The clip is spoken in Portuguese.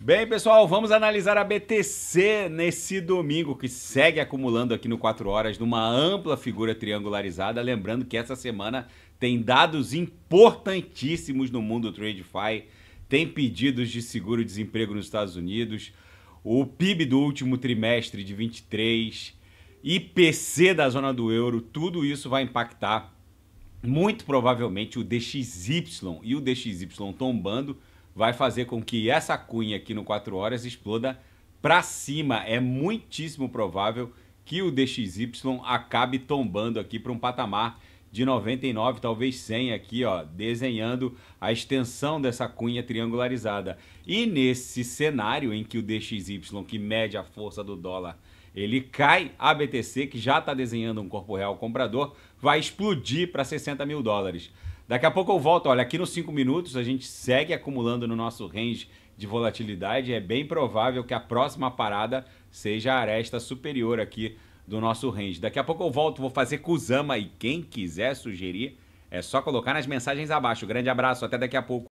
Bem, pessoal, vamos analisar a BTC nesse domingo, que segue acumulando aqui no 4 Horas numa ampla figura triangularizada. Lembrando que essa semana tem dados importantíssimos no mundo do TradeFi, tem pedidos de seguro-desemprego nos Estados Unidos, o PIB do último trimestre de 23, IPC da zona do euro, tudo isso vai impactar muito provavelmente o DXY e o DXY tombando vai fazer com que essa cunha aqui no 4 horas exploda para cima. É muitíssimo provável que o DXY acabe tombando aqui para um patamar de 99, talvez 100 aqui, ó, desenhando a extensão dessa cunha triangularizada. E nesse cenário em que o DXY, que mede a força do dólar, ele cai, a BTC, que já está desenhando um corpo real comprador, vai explodir para 60 mil dólares. Daqui a pouco eu volto. Olha, aqui nos 5 minutos a gente segue acumulando no nosso range de volatilidade. É bem provável que a próxima parada seja a aresta superior aqui do nosso range. Daqui a pouco eu volto, vou fazer Kuzama e quem quiser sugerir é só colocar nas mensagens abaixo. Grande abraço, até daqui a pouco.